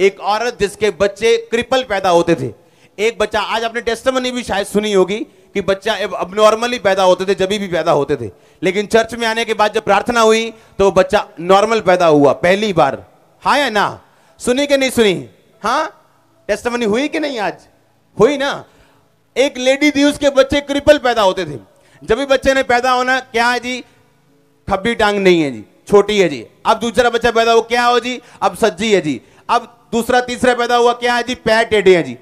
एक औरत जिसके बच्चे क्रिपल पैदा होते थे एक बच्चा आज आपने टेस्टमनी भी शायद सुनी होगी कि बच्चा अब नॉर्मली पैदा होते थे जब भी पैदा होते थे लेकिन चर्च में आने के बाद जब प्रार्थना हुई तो बच्चा नॉर्मल पैदा हुआ पहली बार हा या ना सुनी कि नहीं सुनी हाँ टेस्टमनी हुई कि नहीं आज हुई ना एक लेडी थी उसके बच्चे क्रिपल पैदा होते थे जब भी बच्चे ने पैदा होना क्या है जी खब्बी टांग नहीं है जी छोटी है जी अब दूसरा बच्चा पैदा हो क्या हो जी अब सज्जी है जी अब दूसरा तीसरा पैदा हुआ क्या है जी पैर टेढ़े हैं जी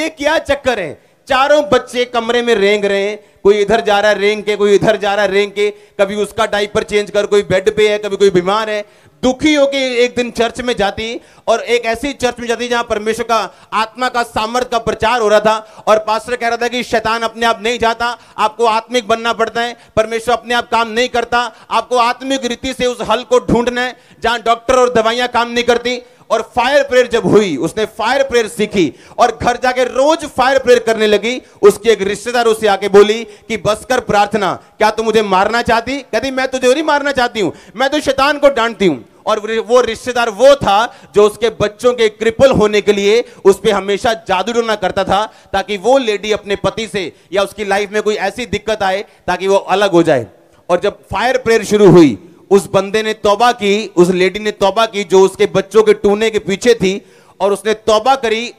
ये क्या चक्कर है चारों बच्चे कमरे में रेंग रहे हैं कोई इधर जा रहा है रेंग के कोई इधर जा रहा है रेंग के कभी उसका डाइपर चेंज कर कोई बेड पे है कभी कोई बीमार है दुखी होके एक दिन चर्च में जाती और एक ऐसी चर्च में जाती जहां परमेश्वर का आत्मा का सामर्थ का प्रचार हो रहा था और पास्टर कह रहा था कि शैतान अपने आप नहीं जाता आपको आत्मिक बनना पड़ता है परमेश्वर अपने आप काम नहीं करता आपको आत्मिक रीति से उस हल को ढूंढना है जहां डॉक्टर और दवाइयां काम नहीं करती और फायर प्रेयर जब हुई उसने फायर प्रेयर सीखी और घर जाके रोज फायर प्रेयर करने लगी उसकी एक रिश्तेदार उसे आके बोली कि बस कर प्रार्थना क्या तू मुझे मारना चाहती कहती मैं तुझे नहीं मारना चाहती हूं मैं तो शैतान को डांटती हूं और वो रिश्तेदार वो था जो उसके बच्चों के क्रिपल होने के लिए उस पर हमेशा जादू टोना करता था ताकि वो लेडी अपने पति से या उसकी लाइफ में कोई ऐसी दिक्कत आए ताकि वो अलग हो जाए और जब फायर प्रेयर शुरू हुई उस बंदे ने तोबा की उस लेडी ने तोबा की जो उसके बच्चों के टूने के पीछे थी और उसने तोबा करी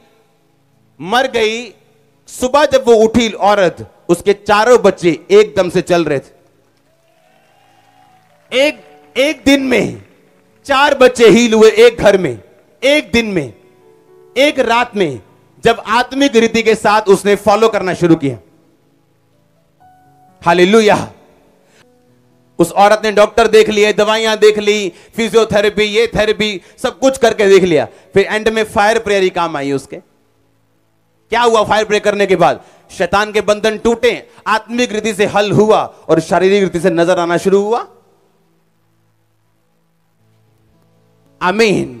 मर गई सुबह जब वो उठी औरत उसके चारों बच्चे एकदम से चल रहे थे एक एक दिन में चार बच्चे हील हुए एक घर में एक दिन में एक रात में जब आत्मिक रीति के साथ उसने फॉलो करना शुरू किया हालेलुया उस औरत ने डॉक्टर देख लिए दवाइयां देख ली फिजियोथेरेपी ये थेरेपी सब कुछ करके देख लिया फिर एंड में फायर प्रेयर ही काम आई उसके क्या हुआ फायर प्रेयर करने के बाद शैतान के बंधन टूटे आत्मिक रीति से हल हुआ और शारीरिक रीति से नजर आना शुरू हुआ आमीन